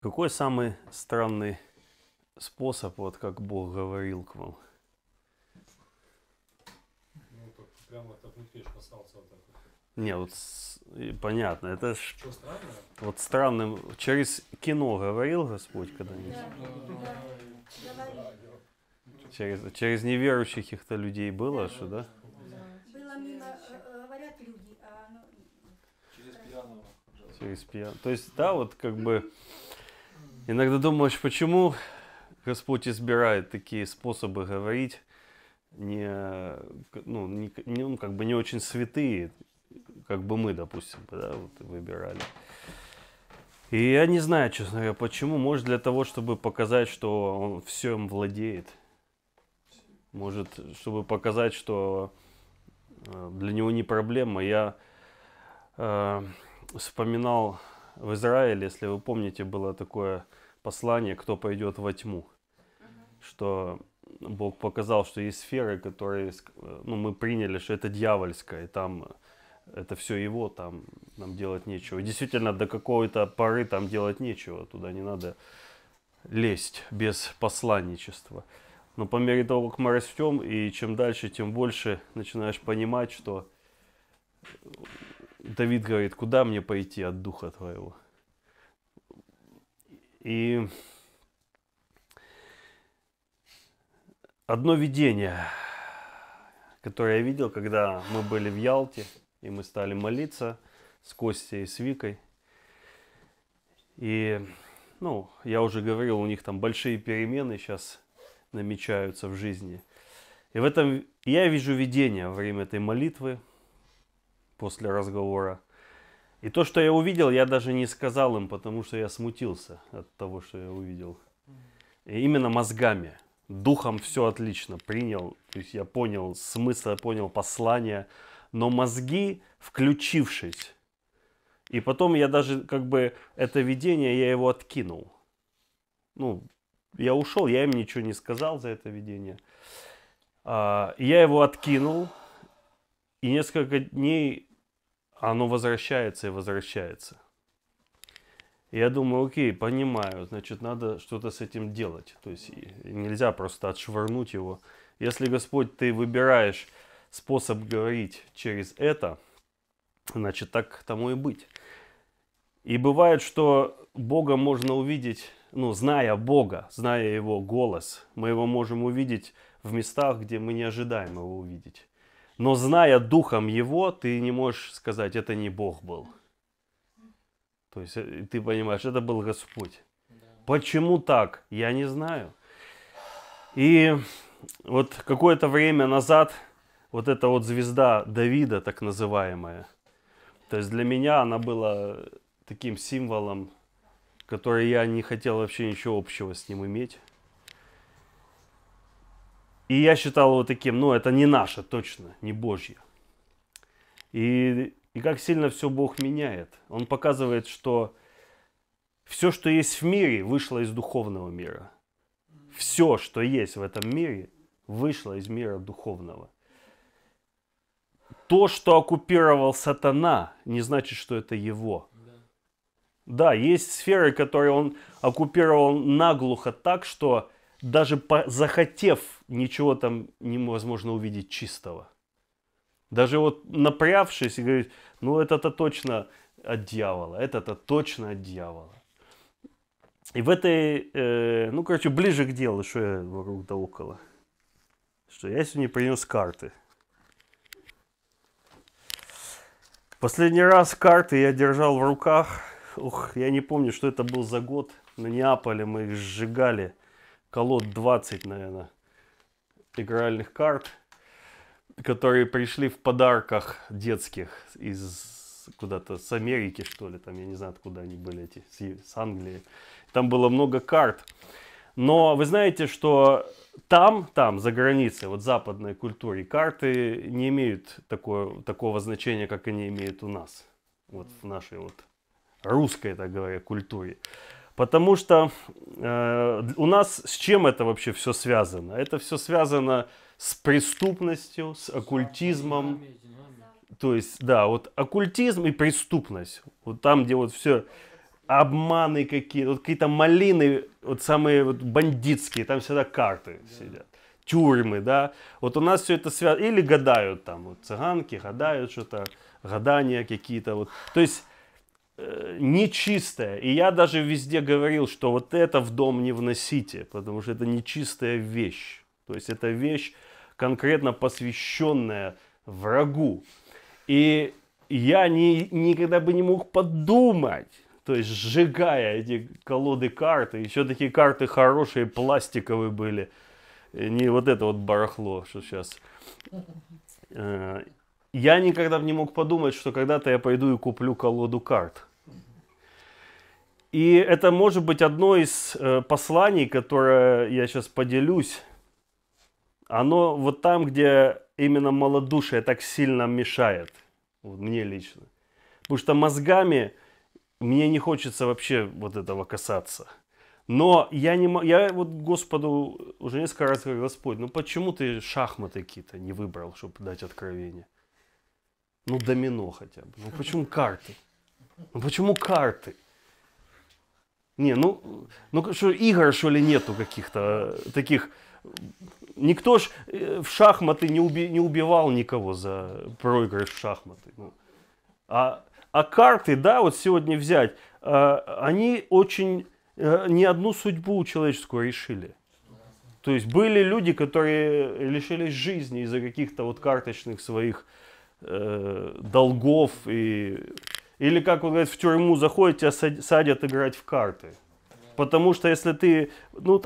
Какой самый странный способ, вот как Бог говорил к вам? Ну, так, прямо так мутеж касался. Вот так. Не, вот понятно, это ж... Что, странно? Вот странным, через кино говорил Господь когда-нибудь? Да. Через, через неверующих каких-то людей было, что, да? да? Было мимо, э, э, говорят люди, а... Через пьяного. Через пьяного. То есть, да, вот как бы... Иногда думаешь, почему Господь избирает такие способы говорить, не, ну, не, ну, как бы не очень святые, как бы мы, допустим, да, вот выбирали. И я не знаю, честно говоря, почему. Может, для того, чтобы показать, что он всем владеет. Может, чтобы показать, что э, для него не проблема. Я э, вспоминал в Израиле, если вы помните, было такое послание «Кто пойдет во тьму», что Бог показал, что есть сферы, которые ну, мы приняли, что это дьявольское, и там э, это все его, там нам делать нечего. И действительно, до какой-то поры там делать нечего, туда не надо лезть без посланничества. Но по мере того, как мы растем, и чем дальше, тем больше начинаешь понимать, что Давид говорит, куда мне пойти от Духа Твоего? И одно видение, которое я видел, когда мы были в Ялте, и мы стали молиться с Костей и с Викой. И, ну, я уже говорил, у них там большие перемены сейчас намечаются в жизни. И в этом я вижу видение во время этой молитвы – после разговора. И то, что я увидел, я даже не сказал им, потому что я смутился от того, что я увидел. И именно мозгами. Духом все отлично принял. То есть я понял смысл, я понял послание. Но мозги, включившись, и потом я даже как бы это видение, я его откинул. Ну, я ушел, я им ничего не сказал за это видение. А, я его откинул, и несколько дней оно возвращается и возвращается. Я думаю, окей, понимаю, значит, надо что-то с этим делать. То есть нельзя просто отшвырнуть его. Если, Господь, ты выбираешь способ говорить через это, значит, так тому и быть. И бывает, что Бога можно увидеть, ну, зная Бога, зная Его голос, мы Его можем увидеть в местах, где мы не ожидаем Его увидеть. Но зная духом его, ты не можешь сказать, это не Бог был. То есть э, ты понимаешь, это был Господь. Почему так? Я не знаю. И вот какое-то время назад вот эта вот звезда Давида, так называемая, то есть для меня она была таким символом, который я не хотел вообще ничего общего с ним иметь. И я считал его таким, ну это не наше точно, не Божье. И, и как сильно все Бог меняет. Он показывает, что все, что есть в мире, вышло из духовного мира. Все, что есть в этом мире, вышло из мира духовного. То, что оккупировал сатана, не значит, что это его. Да, есть сферы, которые он оккупировал наглухо так, что даже по, захотев, ничего там невозможно увидеть чистого. Даже вот напрявшись и говорить, ну это-то точно от дьявола, это-то точно от дьявола. И в этой, э, ну короче, ближе к делу, что я вокруг да около. Что я сегодня принес карты. Последний раз карты я держал в руках. Ух, я не помню, что это был за год. На Неаполе мы их сжигали колод 20, наверное, игральных карт, которые пришли в подарках детских из куда-то с Америки, что ли, там, я не знаю, откуда они были эти, с Англии. Там было много карт. Но вы знаете, что там, там, за границей, вот западной культуре, карты не имеют такое, такого значения, как они имеют у нас. Вот в нашей вот русской, так говоря, культуре. Потому что э, у нас с чем это вообще все связано? Это все связано с преступностью, с оккультизмом. То есть, да, вот оккультизм и преступность. Вот там, где вот все обманы какие, вот какие-то малины, вот самые вот бандитские, там всегда карты да. сидят. Тюрьмы, да. Вот у нас все это связано. Или гадают там, вот цыганки гадают что-то, гадания какие-то. Вот. То есть Э, нечистое. И я даже везде говорил, что вот это в дом не вносите, потому что это нечистая вещь. То есть это вещь, конкретно посвященная врагу. И я не, никогда бы не мог подумать, то есть сжигая эти колоды карты, еще такие карты хорошие, пластиковые были, э, не вот это вот барахло, что сейчас. Э, я никогда бы не мог подумать, что когда-то я пойду и куплю колоду карт. И это может быть одно из э, посланий, которое я сейчас поделюсь. Оно вот там, где именно малодушие так сильно мешает. Вот мне лично. Потому что мозгами мне не хочется вообще вот этого касаться. Но я не я вот Господу уже несколько раз говорил, Господь, ну почему ты шахматы какие-то не выбрал, чтобы дать откровение? Ну домино хотя бы. Ну почему карты? Ну почему карты? Не, ну, ну что, игр, что ли, нету каких-то э, таких... Э, никто ж э, в шахматы не, уби... не убивал никого за проигрыш в шахматы. Ну. А, а карты, да, вот сегодня взять, они очень... не одну судьбу человеческую решили. То есть были люди, которые лишились жизни из-за каких-то вот карточных своих э, долгов и или, как он говорит, в тюрьму заходит, тебя садят играть в карты. Потому что если ты, ну,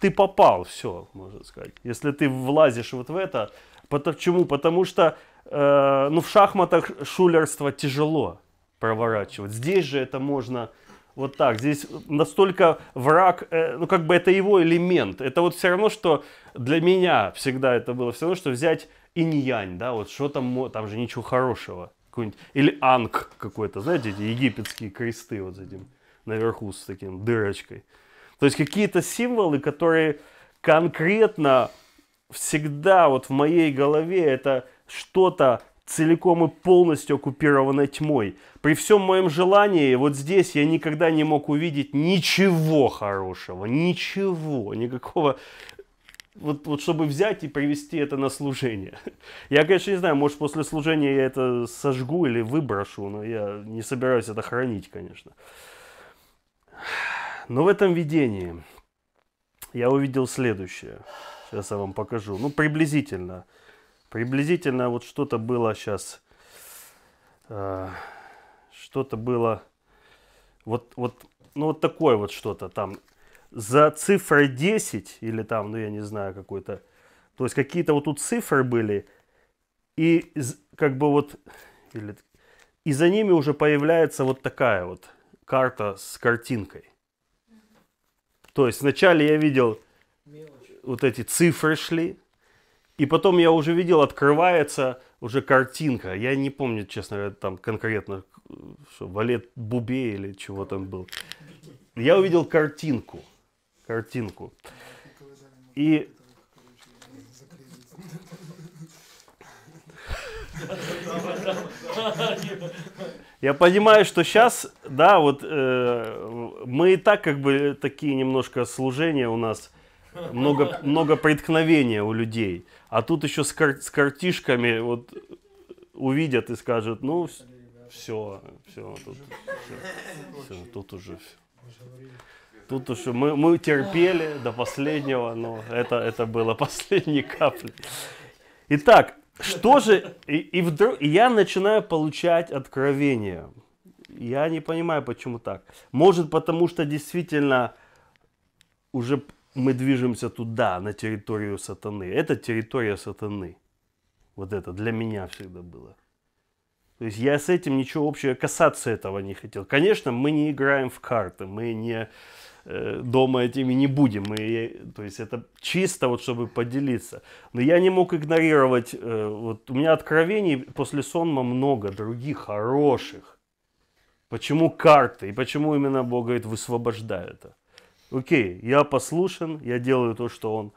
ты попал, все, можно сказать. Если ты влазишь вот в это, почему? Потому что, э, ну, в шахматах шулерство тяжело проворачивать. Здесь же это можно вот так. Здесь настолько враг, э, ну, как бы это его элемент. Это вот все равно, что для меня всегда это было все равно, что взять инь-янь, да, вот что там, там же ничего хорошего какой-нибудь, или анк какой-то, знаете, эти египетские кресты вот с этим наверху, с таким дырочкой. То есть какие-то символы, которые конкретно всегда вот в моей голове это что-то целиком и полностью оккупировано тьмой. При всем моем желании вот здесь я никогда не мог увидеть ничего хорошего, ничего, никакого вот, вот чтобы взять и привести это на служение. Я, конечно, не знаю, может, после служения я это сожгу или выброшу, но я не собираюсь это хранить, конечно. Но в этом видении я увидел следующее. Сейчас я вам покажу. Ну, приблизительно. Приблизительно вот что-то было сейчас. Э, что-то было. Вот, вот, ну, вот такое вот что-то там за цифрой 10 или там, ну я не знаю, какой-то, то есть какие-то вот тут цифры были, и как бы вот, или, и за ними уже появляется вот такая вот карта с картинкой. То есть вначале я видел Мелочи. вот эти цифры шли, и потом я уже видел, открывается уже картинка. Я не помню, честно говоря, там конкретно, э, что, Валет Бубе или чего там был. Я увидел картинку картинку. И я понимаю, что сейчас, да, вот э, мы и так как бы такие немножко служения у нас, много, много преткновения у людей. А тут еще с, кар с картишками вот увидят и скажут, ну, все, все, тут, все, все, тут уже все. Тут уж мы, мы терпели до последнего, но это, это было последней каплей. Итак, что же... И, и вдруг я начинаю получать откровение. Я не понимаю, почему так. Может, потому что действительно уже мы движемся туда, на территорию сатаны. Это территория сатаны. Вот это для меня всегда было. То есть я с этим ничего общего, касаться этого не хотел. Конечно, мы не играем в карты, мы не Э, дома этими не будем. И, то есть это чисто вот чтобы поделиться. Но я не мог игнорировать, э, вот у меня откровений после сонма много других хороших. Почему карты и почему именно Бог говорит, высвобождай это. Окей, я послушен, я делаю то, что Он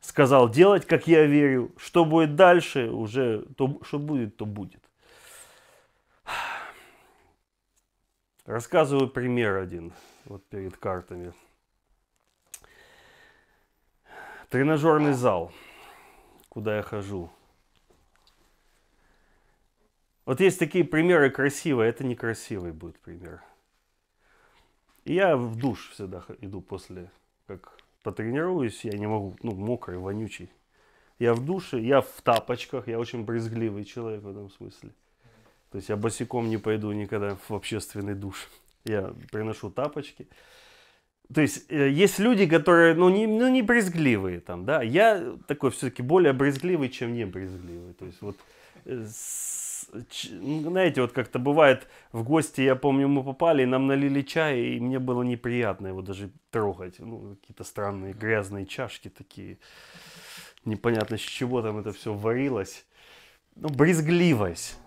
сказал делать, как я верю. Что будет дальше, уже то, что будет, то будет. Рассказываю пример один вот перед картами. Тренажерный зал, куда я хожу. Вот есть такие примеры красивые, это некрасивый будет пример. И я в душ всегда иду после, как потренируюсь, я не могу, ну, мокрый, вонючий. Я в душе, я в тапочках, я очень брезгливый человек в этом смысле. То есть я босиком не пойду никогда в общественный душ я приношу тапочки. То есть э, есть люди, которые, ну не, ну, не брезгливые там, да. Я такой все-таки более брезгливый, чем не брезгливый. То есть вот, э, с, знаете, вот как-то бывает в гости, я помню, мы попали, нам налили чай, и мне было неприятно его даже трогать. Ну, какие-то странные грязные чашки такие. Непонятно, с чего там это все варилось. Ну, брезгливость.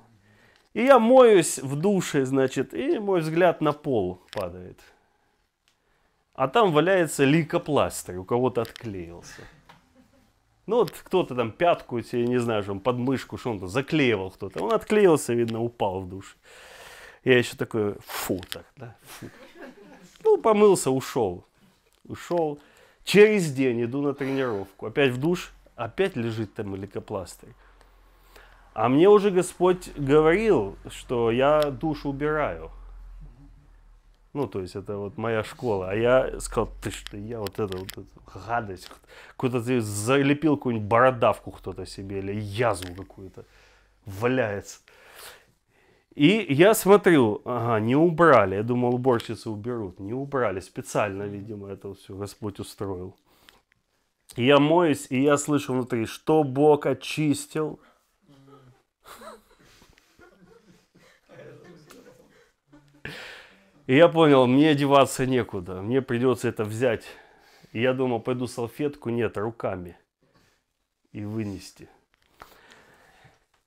И я моюсь в душе, значит, и мой взгляд на пол падает. А там валяется ликопластырь, у кого-то отклеился. Ну вот кто-то там пятку я не знаю, что он подмышку, что он там заклеивал кто-то. Он отклеился, видно, упал в душ. Я еще такой, фу, так, да, фу. Ну, помылся, ушел. Ушел. Через день иду на тренировку. Опять в душ, опять лежит там лейкопластырь. А мне уже Господь говорил, что я душу убираю. Ну, то есть это вот моя школа. А я сказал, ты что, я вот это, вот эту гадость. Куда ты залепил какую-нибудь бородавку кто-то себе или язву какую-то. Валяется. И я смотрю, ага, не убрали. Я думал, уборщицы уберут. Не убрали. Специально, видимо, это все Господь устроил. я моюсь, и я слышу внутри, что Бог очистил – И я понял, мне одеваться некуда, мне придется это взять. И я думал, пойду салфетку, нет, руками. И вынести.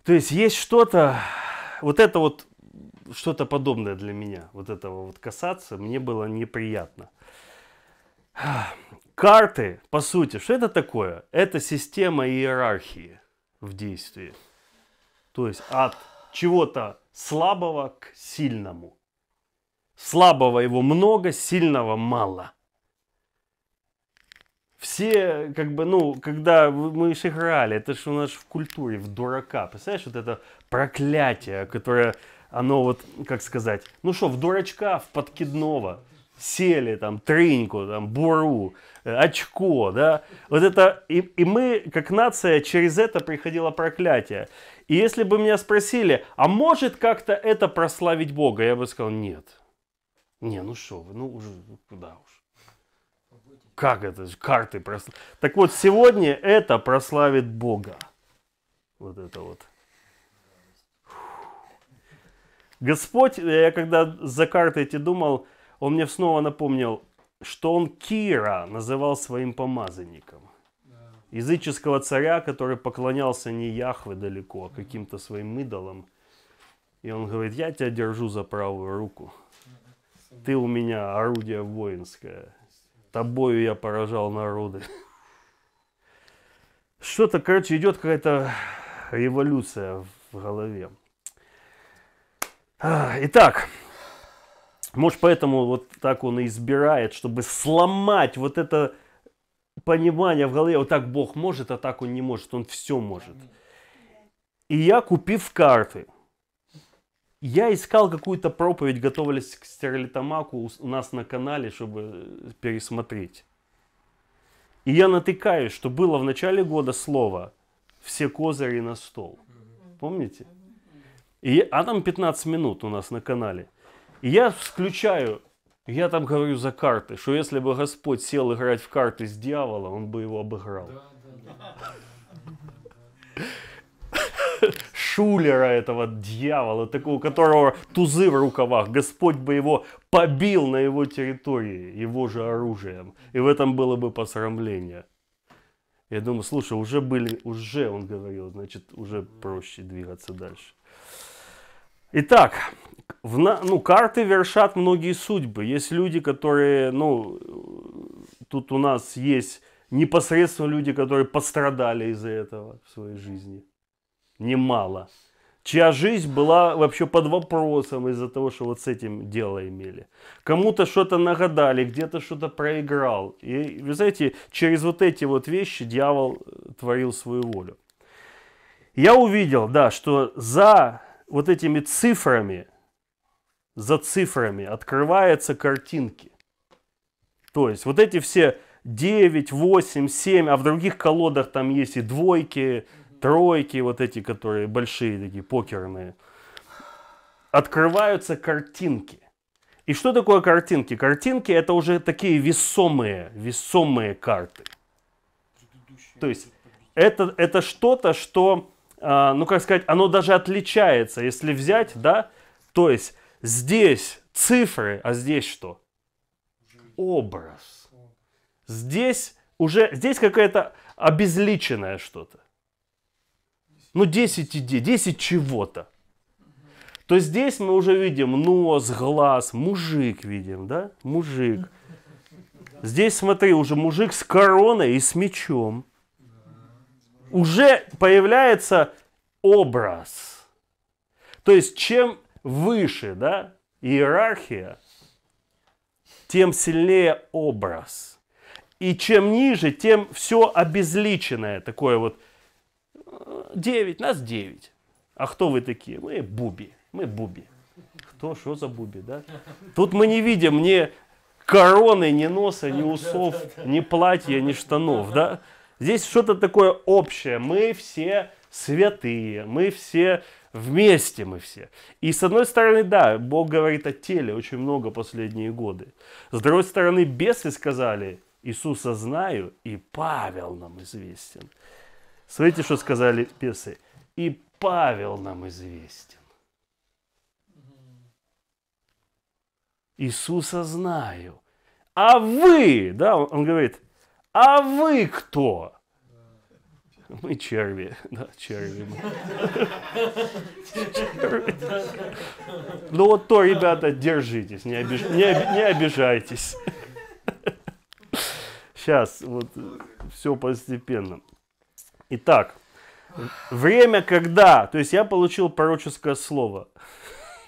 То есть есть что-то, вот это вот, что-то подобное для меня, вот этого вот касаться, мне было неприятно. Карты, по сути, что это такое? Это система иерархии в действии. То есть от чего-то слабого к сильному. Слабого его много, сильного мало. Все, как бы, ну, когда мы их играли, это же у нас в культуре, в дурака. Представляешь, вот это проклятие, которое, оно вот, как сказать, ну что, в дурачка, в подкидного сели, там, трыньку, там, буру, э, очко, да, вот это, и, и мы, как нация, через это приходило проклятие. И если бы меня спросили, а может как-то это прославить Бога, я бы сказал, нет. Не, ну что вы, ну уже куда уж. Как это? Карты прославят. Так вот, сегодня это прославит Бога. Вот это вот. Господь, э, я когда за карты эти думал, он мне снова напомнил, что он Кира называл своим помазанником. Языческого царя, который поклонялся не Яхве далеко, а каким-то своим идолам. И он говорит, я тебя держу за правую руку. Ты у меня орудие воинское. Тобою я поражал народы. Что-то, короче, идет какая-то революция в голове. А, итак, может поэтому вот так он и избирает, чтобы сломать вот это понимание в голове, вот так Бог может, а так он не может, он все может. И я, купив карты, я искал какую-то проповедь, готовились к стерлитамаку у нас на канале, чтобы э, пересмотреть. И я натыкаюсь, что было в начале года слово «все козыри на стол». Помните? И, а там 15 минут у нас на канале. И я включаю, я там говорю за карты, что если бы Господь сел играть в карты с дьявола, он бы его обыграл. Да, да, да. Шулера, этого дьявола, такого, которого тузы в рукавах. Господь бы его побил на его территории, его же оружием. И в этом было бы посрамление. Я думаю, слушай, уже были, уже, он говорил, значит, уже проще двигаться дальше. Итак, в на, ну, карты вершат многие судьбы. Есть люди, которые, ну, тут у нас есть непосредственно люди, которые пострадали из-за этого в своей жизни немало, чья жизнь была вообще под вопросом из-за того, что вот с этим дело имели. Кому-то что-то нагадали, где-то что-то проиграл. И, вы знаете, через вот эти вот вещи дьявол э, творил свою волю. Я увидел, да, что за вот этими цифрами, за цифрами открываются картинки. То есть вот эти все 9, 8, 7, а в других колодах там есть и двойки, тройки вот эти, которые большие такие, покерные, открываются картинки. И что такое картинки? Картинки это уже такие весомые, весомые карты. То есть это, это что-то, что, а, ну как сказать, оно даже отличается, если взять, да, то есть здесь цифры, а здесь что? Образ. Здесь уже, здесь какая-то обезличенное что-то ну 10 идей, 10 чего-то, то здесь мы уже видим нос, глаз, мужик видим, да? Мужик. Здесь, смотри, уже мужик с короной и с мечом. Уже появляется образ. То есть, чем выше, да, иерархия, тем сильнее образ. И чем ниже, тем все обезличенное, такое вот – 9, нас 9. А кто вы такие? Мы буби, мы буби. Кто что за буби, да? Тут мы не видим ни короны, ни носа, ни усов, ни платья, ни штанов, да? Здесь что-то такое общее. Мы все святые, мы все вместе мы все. И с одной стороны, да, Бог говорит о теле очень много последние годы. С другой стороны, бесы сказали, Иисуса знаю, и Павел нам известен. Смотрите, что сказали песы. И Павел нам известен. Иисуса знаю. А вы, да, он, говорит, а вы кто? Мы черви, да, черви. черви. Ну вот то, ребята, держитесь, не обижайтесь. Сейчас, вот, все постепенно. Итак, время когда, то есть я получил пророческое слово.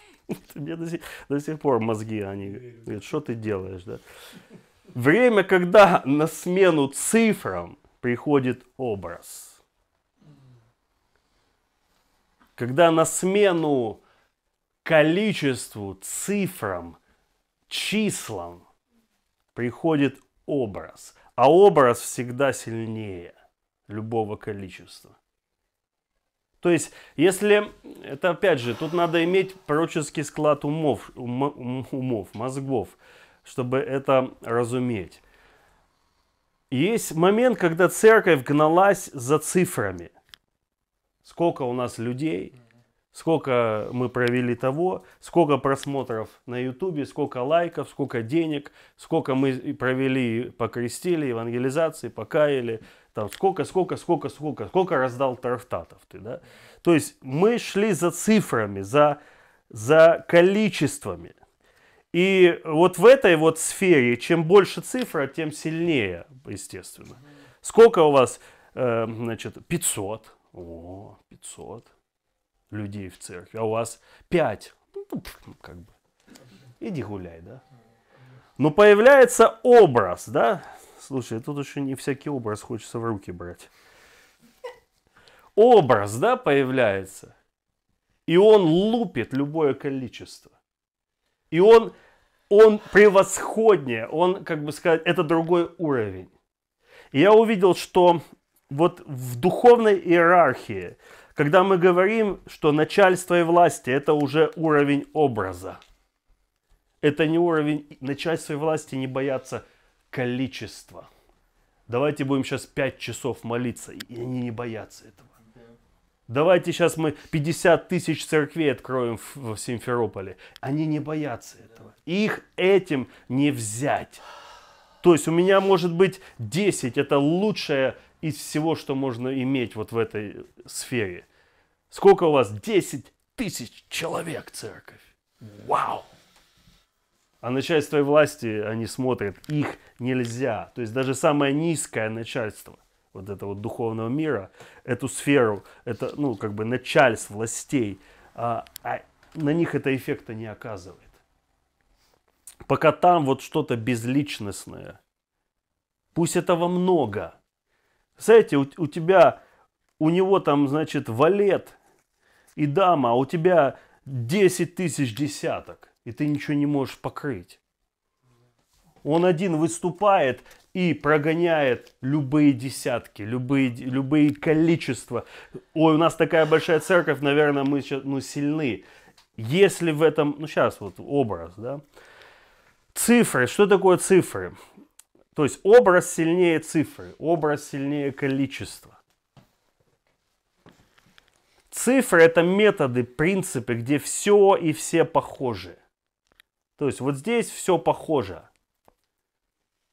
Мне до сих, до сих пор мозги, они говорят, что ты делаешь, да? Время, когда на смену цифрам приходит образ. Когда на смену количеству, цифрам, числам приходит образ. А образ всегда сильнее любого количества. То есть, если, это опять же, тут надо иметь пророческий склад умов, ум, умов мозгов, чтобы это разуметь. Есть момент, когда церковь гналась за цифрами. Сколько у нас людей, сколько мы провели того, сколько просмотров на ютубе, сколько лайков, сколько денег, сколько мы провели, покрестили, евангелизации, покаяли, там сколько, сколько, сколько, сколько, сколько раздал трафтатов ты, да? То есть мы шли за цифрами, за, за количествами. И вот в этой вот сфере, чем больше цифра, тем сильнее, естественно. Сколько у вас, э, значит, 500, о, 500 людей в церкви, а у вас 5, ну, ну, ну, как бы, иди гуляй, да? Но появляется образ, да, Слушай, тут еще не всякий образ хочется в руки брать. Образ, да, появляется. И он лупит любое количество. И он, он превосходнее, он, как бы сказать, это другой уровень. И я увидел, что вот в духовной иерархии, когда мы говорим, что начальство и власти – это уже уровень образа. Это не уровень начальства и власти не бояться количество. Давайте будем сейчас 5 часов молиться, и они не боятся этого. Давайте сейчас мы 50 тысяч церквей откроем в, Симферополе. Они не боятся этого. Их этим не взять. То есть у меня может быть 10. Это лучшее из всего, что можно иметь вот в этой сфере. Сколько у вас? 10 тысяч человек церковь. Вау! А начальство и власти, они смотрят, их нельзя. То есть даже самое низкое начальство вот этого духовного мира, эту сферу, это, ну, как бы начальств, властей, а, а на них это эффекта не оказывает. Пока там вот что-то безличностное. Пусть этого много. Знаете, у, у тебя, у него там, значит, валет и дама, а у тебя 10 тысяч десяток и ты ничего не можешь покрыть. Он один выступает и прогоняет любые десятки, любые, любые количества. Ой, у нас такая большая церковь, наверное, мы сейчас ну, сильны. Если в этом, ну сейчас вот образ, да, цифры, что такое цифры? То есть образ сильнее цифры, образ сильнее количества. Цифры это методы, принципы, где все и все похожи. То есть вот здесь все похоже.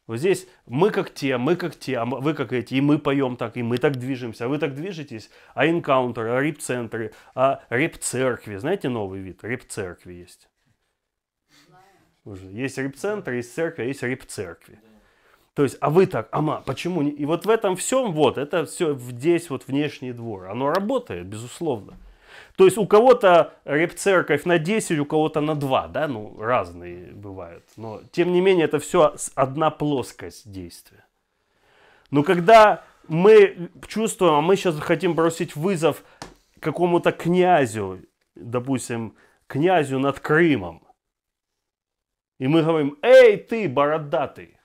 Вот здесь мы как те, мы как те, а вы как эти, и мы поем так, и мы так движемся, а вы так движетесь, а энкаунтеры, а рип-центры, а рип-церкви, знаете новый вид, рип-церкви есть. Уже. Есть рип центры, есть церковь, а есть рип-церкви. То есть, а вы так, ама, почему не... И вот в этом всем, вот, это все здесь, вот внешний двор, оно работает, безусловно. То есть у кого-то реп-церковь на 10, у кого-то на 2, да, ну разные бывают. Но тем не менее это все одна плоскость действия. Но когда мы чувствуем, а мы сейчас хотим бросить вызов какому-то князю, допустим, князю над Крымом, и мы говорим, эй ты, бородатый,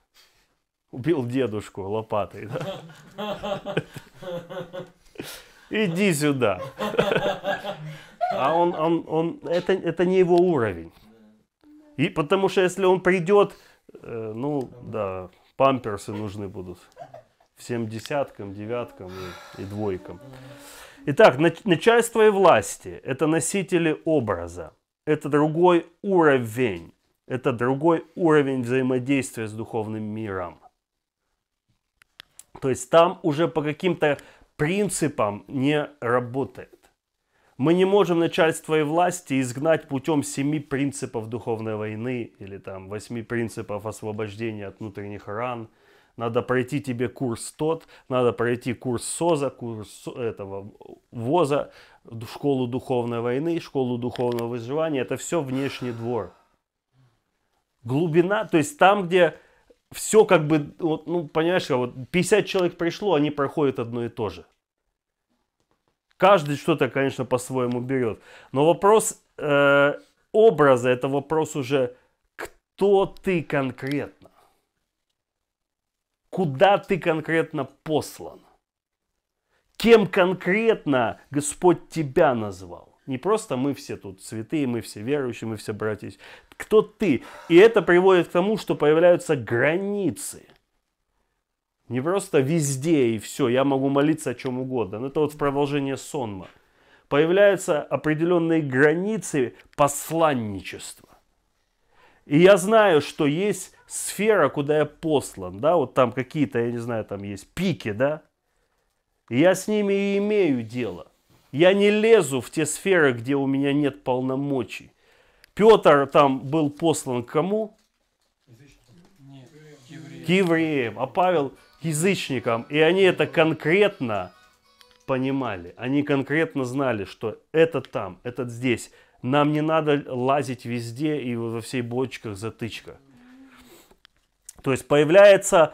убил дедушку лопатой. Да? иди сюда. А он, он, он это, это не его уровень. И потому что если он придет, э, ну да, памперсы нужны будут. Всем десяткам, девяткам и, и двойкам. Итак, начальство и власти – это носители образа. Это другой уровень. Это другой уровень взаимодействия с духовным миром. То есть там уже по каким-то принципам не работает. Мы не можем начальство и власти изгнать путем семи принципов духовной войны или там восьми принципов освобождения от внутренних ран. Надо пройти тебе курс тот, надо пройти курс СОЗа, курс этого ВОЗа, школу духовной войны, школу духовного выживания. Это все внешний двор. Глубина, то есть там, где все как бы, вот, ну, понимаешь, а вот 50 человек пришло, они проходят одно и то же. Каждый что-то, конечно, по-своему берет. Но вопрос э, образа, это вопрос уже, кто ты конкретно? Куда ты конкретно послан? Кем конкретно Господь тебя назвал? Не просто мы все тут святые, мы все верующие, мы все братья кто ты. И это приводит к тому, что появляются границы. Не просто везде и все, я могу молиться о чем угодно. Но это вот в продолжение сонма. Появляются определенные границы посланничества. И я знаю, что есть сфера, куда я послан, да, вот там какие-то, я не знаю, там есть пики, да. И я с ними и имею дело. Я не лезу в те сферы, где у меня нет полномочий. Петр там был послан к кому? Нет, к, евреям. а Павел к язычникам. И они это конкретно понимали. Они конкретно знали, что это там, этот здесь. Нам не надо лазить везде и во всей бочках, затычка. То есть появляется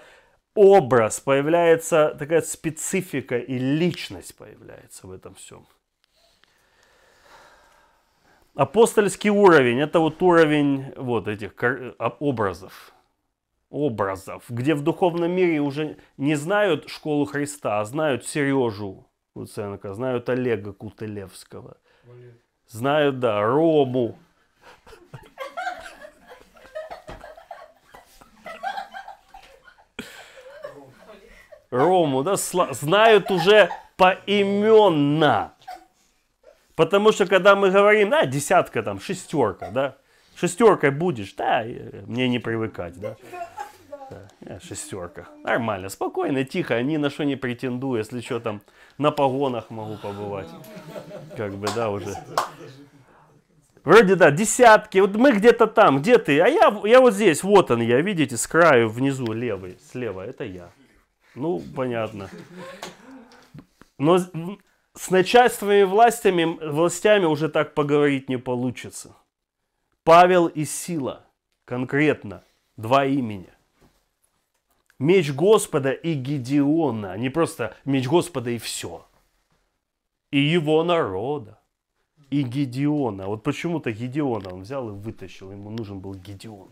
образ, появляется такая специфика и личность появляется в этом всем. Апостольский уровень – это вот уровень вот этих а, образов. Образов, где в духовном мире уже не знают школу Христа, а знают Сережу Луценко, знают Олега Кутылевского, знают, да, Рому. Рому, да, знают уже поименно. Потому что когда мы говорим, да, десятка там, шестерка, да, шестеркой будешь, да, э, мне не привыкать, да. да шестерка. Нормально, спокойно, тихо, ни на что не претендую, если что там на погонах могу побывать. Как бы, да, уже. Вроде, да, десятки, вот мы где-то там, где ты? А я, я вот здесь, вот он я, видите, с краю внизу, левый, слева, это я. Ну, понятно. Но с начальствами, и властями, властями уже так поговорить не получится. Павел и Сила, конкретно, два имени. Меч Господа и Гедеона, а не просто меч Господа и все. И его народа, и Гедеона. Вот почему-то Гедеона он взял и вытащил, ему нужен был Гедеон.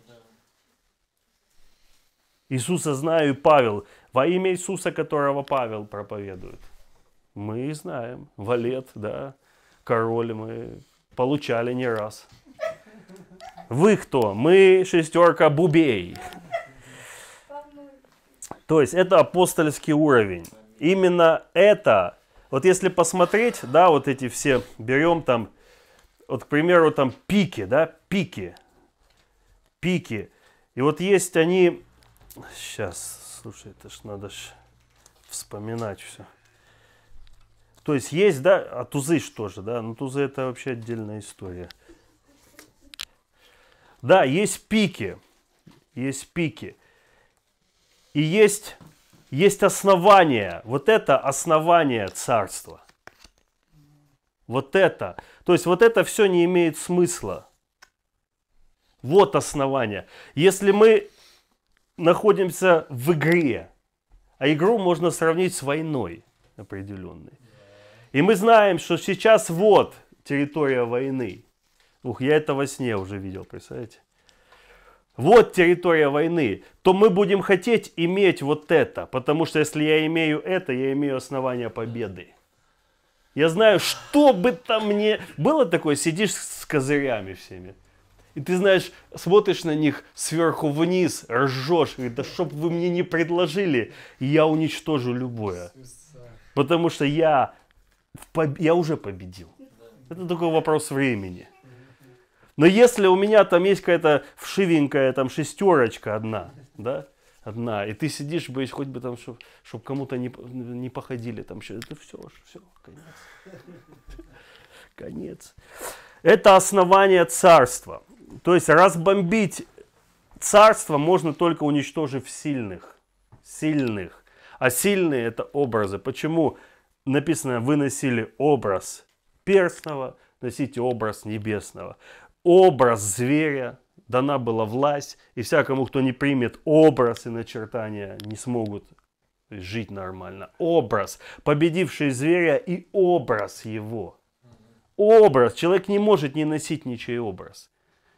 Иисуса знаю и Павел, во имя Иисуса, которого Павел проповедует. Мы знаем. Валет, да, король мы получали не раз. Вы кто? Мы шестерка бубей. То есть это апостольский уровень. Именно это, вот если посмотреть, да, вот эти все, берем там, вот, к примеру, там пики, да, пики, пики. И вот есть они, сейчас, слушай, это ж надо ж вспоминать все. То есть есть, да, а тузы что же, да, но ну, тузы это вообще отдельная история. Да, есть пики, есть пики. И есть, есть основание, вот это основание царства. Вот это, то есть вот это все не имеет смысла. Вот основание. Если мы находимся в игре, а игру можно сравнить с войной определенной. И мы знаем, что сейчас вот территория войны. Ух, я это во сне уже видел, представляете? Вот территория войны. То мы будем хотеть иметь вот это. Потому что если я имею это, я имею основания победы. Я знаю, что бы там мне... Было такое, сидишь с козырями всеми. И ты знаешь, смотришь на них сверху вниз, ржешь, и да чтоб вы мне не предложили, я уничтожу любое. Потому что я я уже победил. Это такой вопрос времени. Но если у меня там есть какая-то вшивенькая там шестерочка одна, да, одна, и ты сидишь, боишь хоть бы там, чтобы чтоб кому-то не, не походили, там еще, это все, все, конец. Конец. Это основание царства. То есть разбомбить царство можно только уничтожив сильных. Сильных. А сильные это образы. Почему? написано, вы носили образ перстного, носите образ небесного. Образ зверя, дана была власть, и всякому, кто не примет образ и начертания, не смогут жить нормально. Образ, победивший зверя и образ его. Образ. Человек не может не носить ничей образ.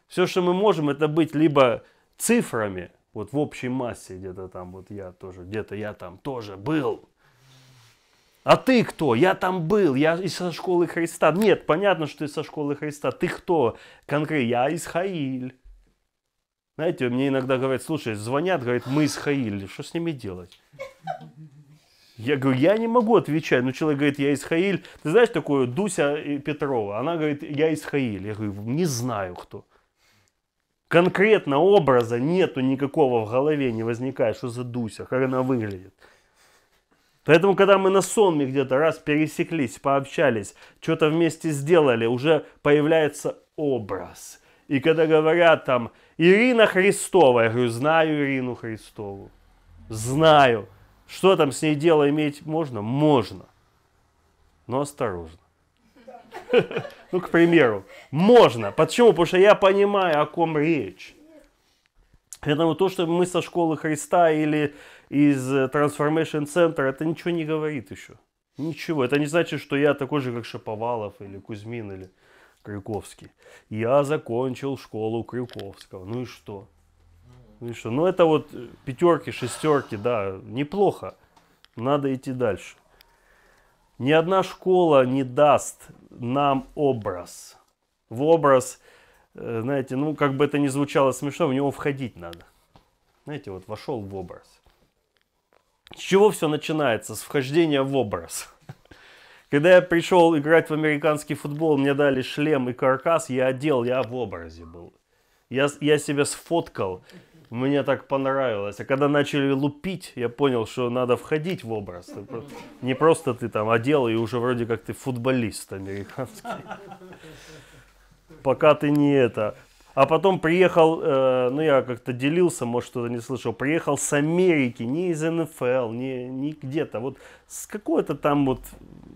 Все, что мы можем, это быть либо цифрами, вот в общей массе где-то там, вот я тоже, где-то я там тоже был, а ты кто? Я там был, я из со школы Христа. Нет, понятно, что ты со школы Христа. Ты кто? Конкретно, я из Хаиль. Знаете, мне иногда говорят, слушай, звонят, говорят, мы из Хаиль. Что с ними делать? Я говорю, я не могу отвечать. Но ну, человек говорит, я из Хаиль. Ты знаешь такую Дуся Петрова? Она говорит, я из Хаиль. Я говорю, не знаю кто. Конкретно образа нету никакого в голове не возникает, что за Дуся, как она выглядит. Поэтому, когда мы на сонме где-то раз пересеклись, пообщались, что-то вместе сделали, уже появляется образ. И когда говорят там «Ирина Христова», я говорю «Знаю Ирину Христову». Знаю. Что там с ней дело иметь можно? Можно. Но осторожно. Ну, к примеру, можно. Почему? Потому что я понимаю, о ком речь. Поэтому то, что мы со школы Христа или из Transformation э, Center, это ничего не говорит еще. Ничего. Это не значит, что я такой же, как Шаповалов или Кузьмин или Крюковский. Я закончил школу Крюковского. Ну и что? Ну и что? Ну это вот э, пятерки, шестерки, да, неплохо. Надо идти дальше. Ни одна школа не даст нам образ. В образ, э, знаете, ну как бы это ни звучало смешно, в него входить надо. Знаете, вот вошел в образ. С чего все начинается? С вхождения в образ. Когда я пришел играть в американский футбол, мне дали шлем и каркас, я одел, я в образе был. Я, я себя сфоткал, мне так понравилось. А когда начали лупить, я понял, что надо входить в образ. не просто ты там одел, и уже вроде как ты футболист американский. Пока ты не это, а потом приехал, э, ну я как-то делился, может кто-то не слышал, приехал с Америки, не из НФЛ, не, не где-то, вот с какой-то там вот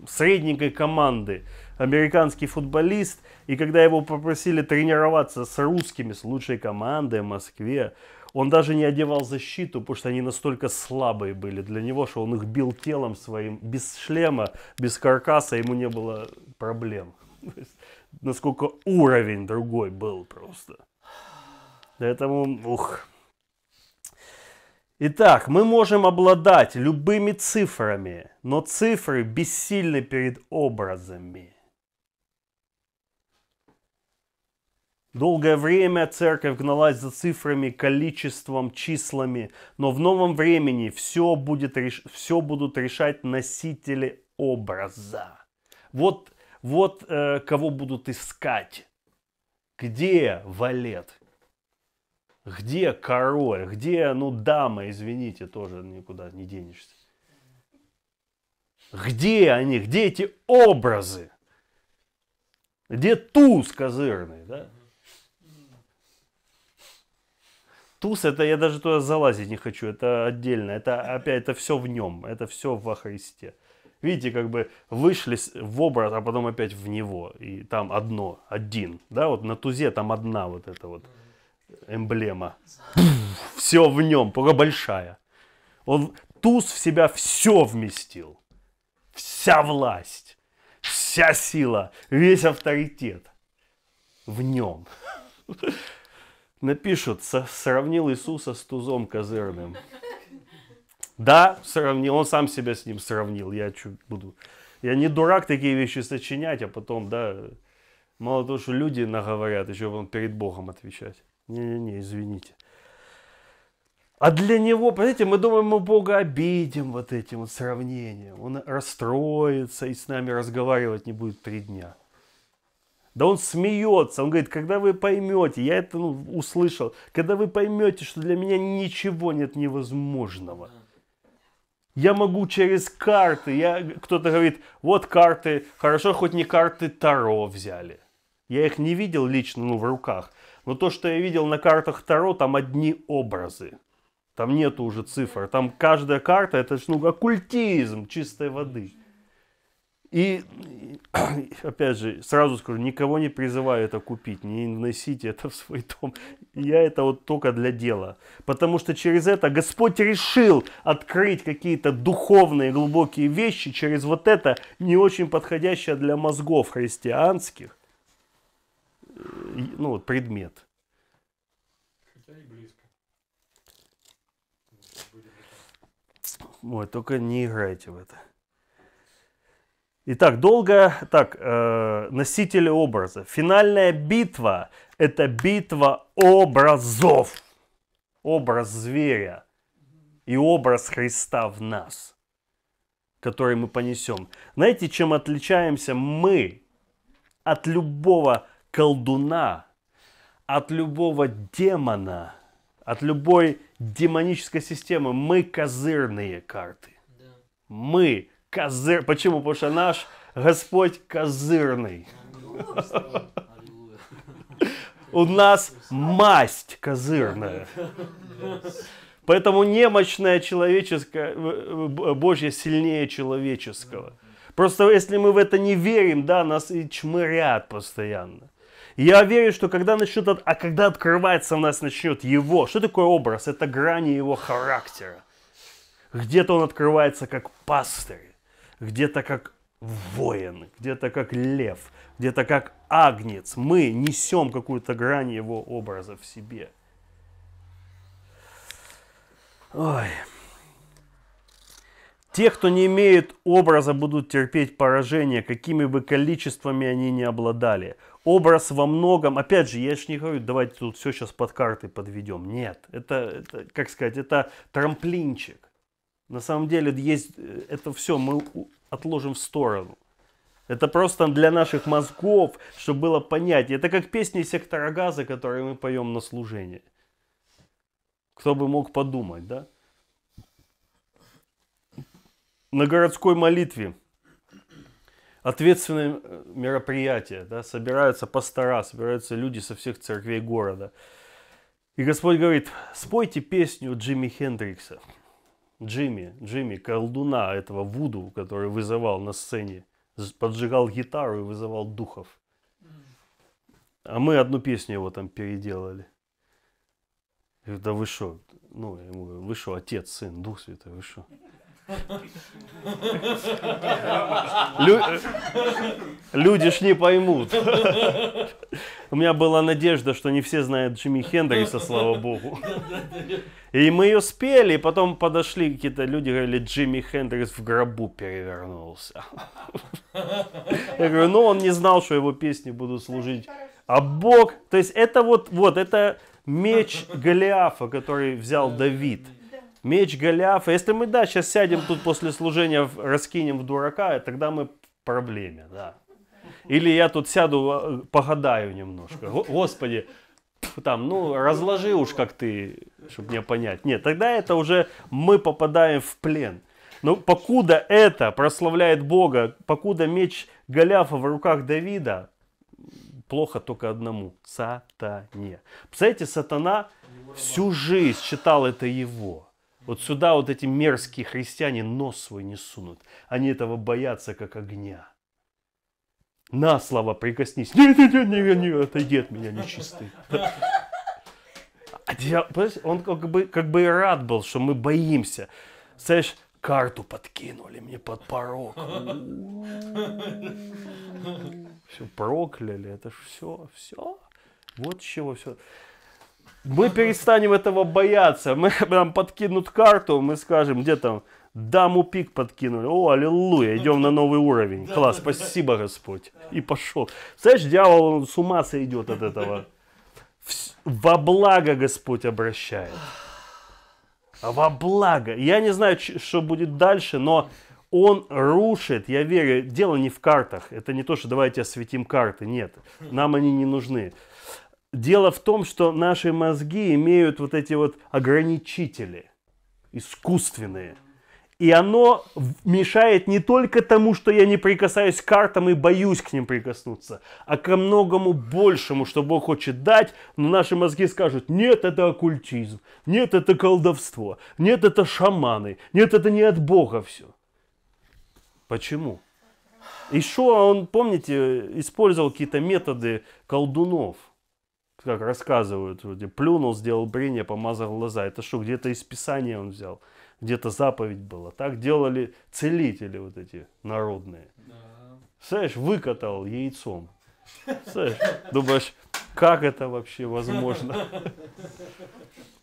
средненькой команды, американский футболист, и когда его попросили тренироваться с русскими, с лучшей командой в Москве, он даже не одевал защиту, потому что они настолько слабые были для него, что он их бил телом своим, без шлема, без каркаса, ему не было проблем. насколько уровень другой был просто. Поэтому, ух. Итак, мы можем обладать любыми цифрами, но цифры бессильны перед образами. Долгое время церковь гналась за цифрами, количеством, числами, но в новом времени все, будет реш... все будут решать носители образа. Вот вот э, кого будут искать. Где валет? Где король? Где, ну, дама, извините, тоже никуда не денешься. Где они? Где эти образы? Где туз козырный, да? Туз, это я даже туда залазить не хочу, это отдельно, это опять, это все в нем, это все во Христе. Видите, как бы вышли в образ, а потом опять в него. И там одно, один. Да, вот на тузе там одна вот эта вот эмблема. Все в нем, только большая. Он туз в себя все вместил. Вся власть, вся сила, весь авторитет в нем. Напишут, сравнил Иисуса с тузом козырным. Да, сравнил, он сам себя с ним сравнил. Я чуть буду. Я не дурак такие вещи сочинять, а потом, да, мало того, что люди наговорят, еще он перед Богом отвечать. Не-не-не, извините. А для него, понимаете, мы думаем, мы Бога обидим вот этим вот сравнением. Он расстроится и с нами разговаривать не будет три дня. Да он смеется, он говорит, когда вы поймете, я это ну, услышал, когда вы поймете, что для меня ничего нет невозможного – я могу через карты. Я... Кто-то говорит, вот карты. Хорошо, хоть не карты Таро взяли. Я их не видел лично, ну, в руках. Но то, что я видел на картах Таро, там одни образы. Там нету уже цифр. Там каждая карта, это ну, оккультизм чистой воды. И, опять же, сразу скажу, никого не призываю это купить, не носите это в свой дом. Я это вот только для дела. Потому что через это Господь решил открыть какие-то духовные глубокие вещи через вот это, не очень подходящее для мозгов христианских, э, ну вот, предмет. Хотя и близко. Ой, только не играйте в это. Итак, долго, так, э, носители образа. Финальная битва – это битва образов. Образ зверя и образ Христа в нас, который мы понесем. Знаете, чем отличаемся мы от любого колдуна, от любого демона, от любой демонической системы? Мы козырные карты. Мы козыр. Почему? Потому что наш Господь козырный. У нас масть козырная. Поэтому немощное человеческое, Божье сильнее человеческого. Просто если мы в это не верим, да, нас и чмырят постоянно. Я верю, что когда начнет, а когда открывается у нас начнет его, что такое образ? Это грани его характера. Где-то он открывается как пастырь где-то как воин, где-то как лев, где-то как агнец. Мы несем какую-то грань его образа в себе. Ой. Те, кто не имеет образа, будут терпеть поражение, какими бы количествами они ни обладали. Образ во многом, опять же, я же не говорю, давайте тут все сейчас под карты подведем. Нет, это, это как сказать, это трамплинчик. На самом деле есть э, это все мы отложим в сторону. Это просто для наших мозгов, чтобы было понятие. Это как песни сектора газа, которые мы поем на служении. Кто бы мог подумать, да? На городской молитве ответственное э, мероприятие, да, собираются пастора, собираются люди со всех церквей города. И Господь говорит, спойте песню Джимми Хендрикса. Джимми, Джимми, колдуна этого Вуду, который вызывал на сцене, поджигал гитару и вызывал духов. А мы одну песню его там переделали. Я говорю, да вы что? Ну, я ему говорю, вы что, отец, сын, дух святой, вы что? Лю... Люди ж не поймут. У меня была надежда, что не все знают Джимми Хендриса, слава богу. И мы ее спели, и потом подошли какие-то люди, говорили, Джимми Хендрикс в гробу перевернулся. Я говорю, ну он не знал, что его песни будут служить. А Бог, то есть это вот, вот, это меч Голиафа, который взял Давид. Меч Голиафа. Если мы, да, сейчас сядем тут после служения, раскинем в дурака, тогда мы в проблеме, да. Или я тут сяду, а, погадаю немножко. Господи, там, ну, разложи уж как ты, чтобы мне понять. Нет, тогда это уже мы попадаем в плен. Но ну, покуда это прославляет Бога, покуда меч Голиафа в руках Давида, плохо только одному – сатане. Представляете, сатана всю жизнь считал это его – вот сюда вот эти мерзкие христиане нос свой не сунут. Они этого боятся, как огня. На слово прикоснись. Нет, нет, нет, нет, нет, отойди от меня нечистый. А он как бы, как бы и рад был, что мы боимся. Знаешь, карту подкинули мне под порог. Все прокляли, это ж все, все. Вот с чего все. Мы перестанем этого бояться. Мы нам подкинут карту, мы скажем, где там даму пик подкинули. О, аллилуйя, идем на новый уровень. Класс, спасибо, Господь. И пошел. Знаешь, дьявол он с ума сойдет от этого. Во благо Господь обращает. А во благо. Я не знаю, что будет дальше, но он рушит, я верю, дело не в картах. Это не то, что давайте осветим карты. Нет, нам они не нужны. Дело в том, что наши мозги имеют вот эти вот ограничители искусственные. И оно мешает не только тому, что я не прикасаюсь к картам и боюсь к ним прикоснуться, а ко многому большему, что Бог хочет дать, но наши мозги скажут, нет, это оккультизм, нет, это колдовство, нет, это шаманы, нет, это не от Бога все. Почему? Ишуа, он, помните, использовал какие-то методы колдунов – как рассказывают, вроде плюнул, сделал брение, помазал глаза. Это что, где-то из Писания он взял? Где-то заповедь была. Так делали целители вот эти народные. Да. выкатал яйцом. Представляешь, думаешь, как это вообще возможно?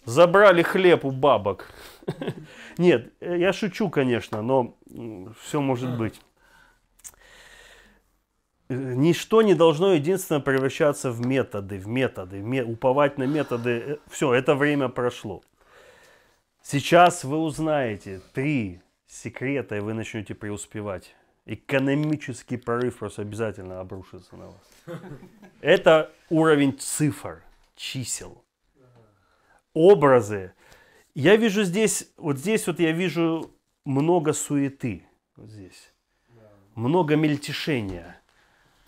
Забрали хлеб у бабок. Нет, э, я шучу, конечно, но все может быть ничто не должно единственно превращаться в методы, в методы, в ме... уповать на методы. Э, Все, это время прошло. Сейчас вы узнаете три секрета, и вы начнете преуспевать. Экономический прорыв просто обязательно обрушится на вас. Это уровень цифр, чисел, образы. Я вижу здесь, вот здесь вот я вижу много суеты. Вот здесь. Много мельтешения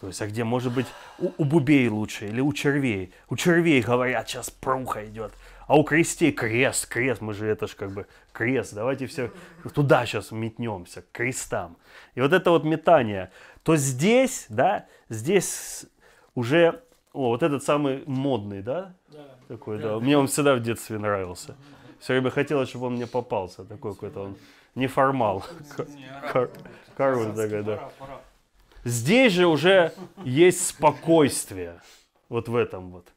то есть, а где, может быть, у, у бубей лучше или у червей? У червей говорят, сейчас пруха идет. А у крестей крест, крест, мы же это ж как бы крест, давайте все туда сейчас метнемся, к крестам. И вот это вот метание, то здесь, да, здесь уже, о, вот этот самый модный, да? Да. Такой, да. Мне он всегда в детстве нравился. Все время хотелось, чтобы он мне попался, такой какой-то он неформал. Король такой, да. Здесь же уже есть спокойствие. Вот в этом вот.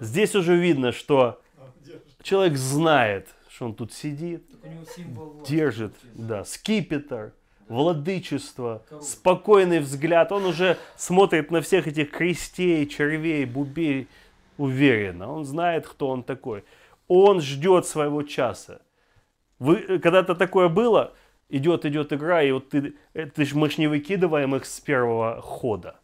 Здесь уже видно, что человек знает, что он тут сидит, держит, да, скипетр, владычество, спокойный взгляд. Он уже смотрит на всех этих крестей, червей, бубей уверенно. Он знает, кто он такой. Он ждет своего часа. Вы, когда-то такое было, идет, идет игра, и вот ты, э, ты ж, мы ж не выкидываем их с первого хода.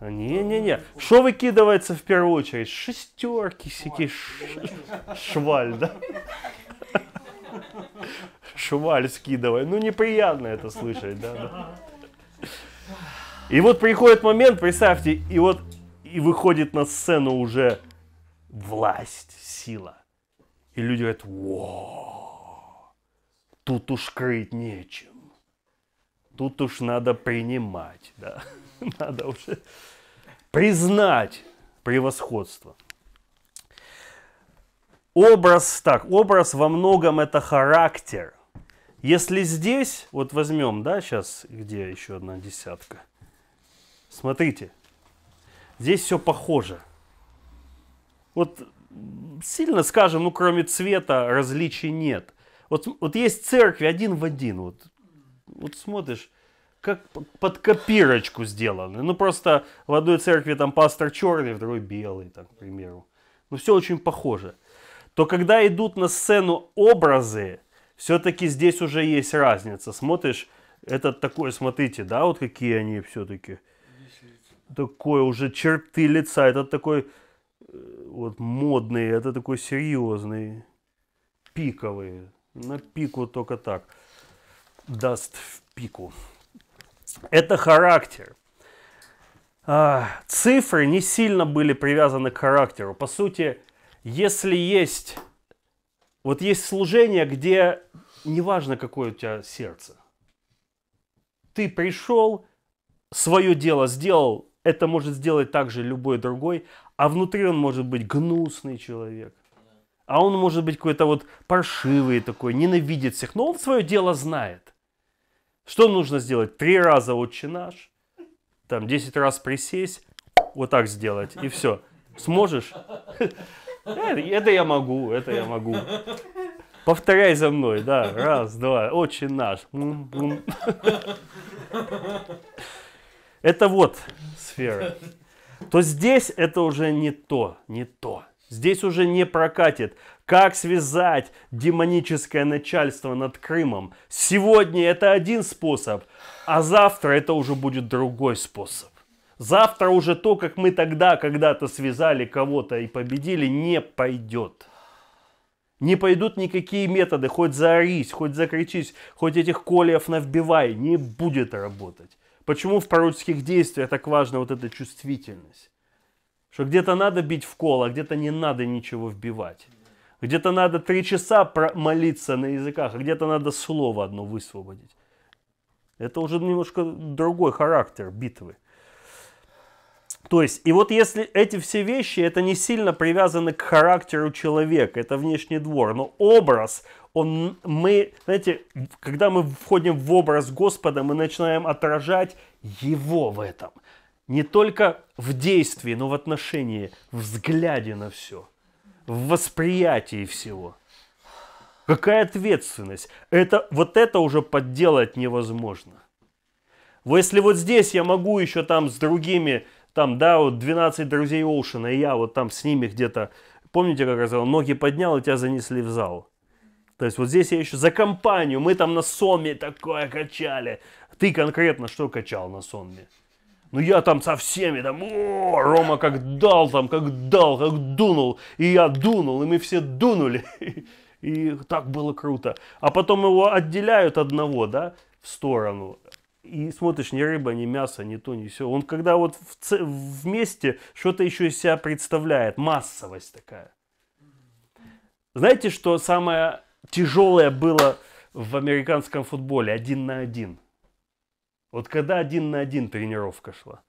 А, не-не-не. Что выкидывается в первую очередь? Шестерки, всякие шваль, да? Шваль скидывай. Ну, неприятно это слышать, да, да. И вот приходит момент, представьте, и вот и выходит на сцену уже власть, сила. И люди говорят, вау, Тут уж крыть нечем. Тут уж надо принимать, да. Надо уже признать превосходство. Образ, так, образ во многом это характер. Если здесь, вот возьмем, да, сейчас, где еще одна десятка. Смотрите, здесь все похоже. Вот сильно скажем, ну кроме цвета различий нет. Вот, вот есть церкви один в один. Вот, вот смотришь, как под копирочку сделаны. Ну просто в одной церкви там пастор черный, в другой белый, так, к примеру. Ну все очень похоже. То когда идут на сцену образы, все-таки здесь уже есть разница. Смотришь, этот такой, смотрите, да, вот какие они все-таки. Такое уже черты лица, этот такой э, вот модный, это такой серьезный, пиковый. На пику только так. Даст в пику. Это характер. А, цифры не сильно были привязаны к характеру. По сути, если есть... Вот есть служение, где неважно, какое у тебя сердце. Ты пришел, свое дело сделал, это может сделать также любой другой, а внутри он может быть гнусный человек, а он может быть какой-то вот паршивый такой, ненавидит всех, но он свое дело знает. Что нужно сделать? Три раза отче наш, там десять раз присесть, вот так сделать, и все. Сможешь? Это я могу, это я могу. Повторяй за мной, да. Раз, два. Отче наш. Это вот сфера. То здесь это уже не то, не то. Здесь уже не прокатит. Как связать демоническое начальство над Крымом? Сегодня это один способ, а завтра это уже будет другой способ. Завтра уже то, как мы тогда когда-то связали кого-то и победили, не пойдет. Не пойдут никакие методы, хоть заорись, хоть закричись, хоть этих колев навбивай, не будет работать. Почему в пророческих действиях так важна вот эта чувствительность? Что где-то надо бить в кол, а где-то не надо ничего вбивать. Где-то надо три часа молиться на языках, а где-то надо слово одно высвободить. Это уже немножко другой характер битвы. То есть, и вот если эти все вещи, это не сильно привязаны к характеру человека, это внешний двор, но образ, он, мы, знаете, когда мы входим в образ Господа, мы начинаем отражать Его в этом не только в действии, но в отношении, в взгляде на все, в восприятии всего. Какая ответственность? Это, вот это уже подделать невозможно. Вот если вот здесь я могу еще там с другими, там, да, вот 12 друзей Оушена, и я вот там с ними где-то, помните, как я сказал, ноги поднял, и тебя занесли в зал. То есть вот здесь я еще за компанию, мы там на сонме такое качали. Ты конкретно что качал на сонме? Ну я там со всеми, там, о, Рома как дал, там, как дал, как дунул, и я дунул, и мы все дунули. И так было круто. А потом его отделяют одного, да, в сторону. И смотришь, ни рыба, ни мясо, ни то, ни все. Он когда вот в ц... вместе что-то еще из себя представляет, массовость такая. Знаете, что самое тяжелое было в американском футболе один на один – вот когда один на один тренировка шла.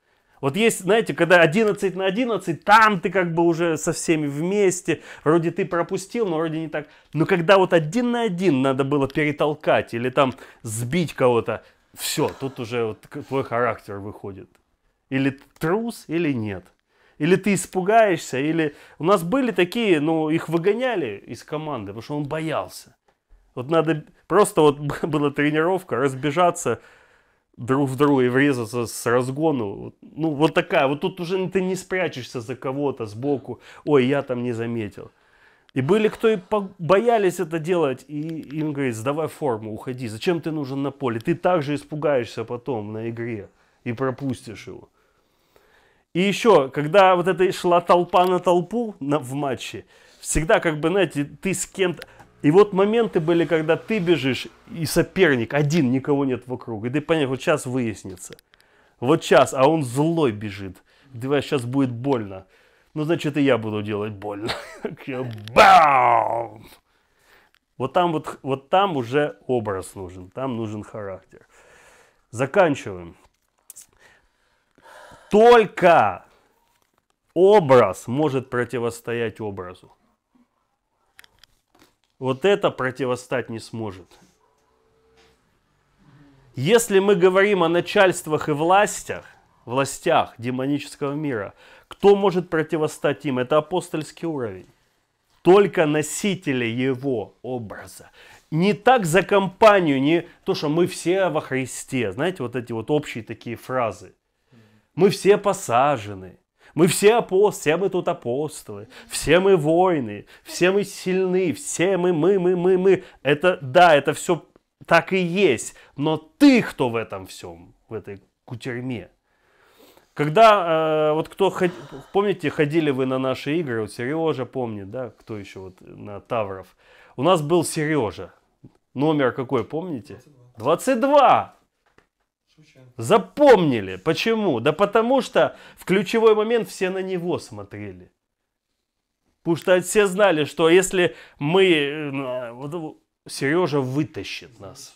Вот есть, знаете, когда 11 на 11, там ты как бы уже со всеми вместе, вроде ты пропустил, но вроде не так. Но когда вот один на один надо было перетолкать или там сбить кого-то, все, тут уже вот твой характер выходит. Или трус, или нет. Или ты испугаешься, или... У нас были такие, ну, их выгоняли из команды, потому что он боялся. Вот надо... Просто вот была тренировка, разбежаться, друг в друга и врезаться с разгону. Ну, вот такая. Вот тут уже ты не спрячешься за кого-то сбоку. Ой, я там не заметил. И были, кто и боялись это делать, и им говорит, сдавай форму, уходи. Зачем ты нужен на поле? Ты также испугаешься потом на игре и пропустишь его. И еще, когда вот это шла толпа на толпу на, в матче, всегда как бы, знаете, ты с кем-то... И вот моменты были, когда ты бежишь, и соперник один, никого нет вокруг. И ты понимаешь, вот сейчас выяснится. Вот сейчас, а он злой бежит. Давай, сейчас будет больно. Ну, значит, и я буду делать больно. Бам! Вот там, вот, вот там уже образ нужен, там нужен характер. Заканчиваем. Только образ может противостоять образу вот это противостать не сможет. Если мы говорим о начальствах и властях, властях демонического мира, кто может противостать им? Это апостольский уровень. Только носители его образа. Не так за компанию, не то, что мы все во Христе. Знаете, вот эти вот общие такие фразы. Мы все посажены. Мы все апостолы, все мы тут апостолы, все мы воины, все мы сильны, все мы, мы, мы, мы, мы. Это, да, это все так и есть, но ты кто в этом всем, в этой кутерьме? Когда, э, вот кто, ход... помните, ходили вы на наши игры, вот Сережа помнит, да, кто еще вот на Тавров. У нас был Сережа, номер какой, помните? 22. 22. Запомнили. Почему? Да потому что в ключевой момент все на него смотрели. Потому что все знали, что если мы... Э, вот Сережа вытащит нас.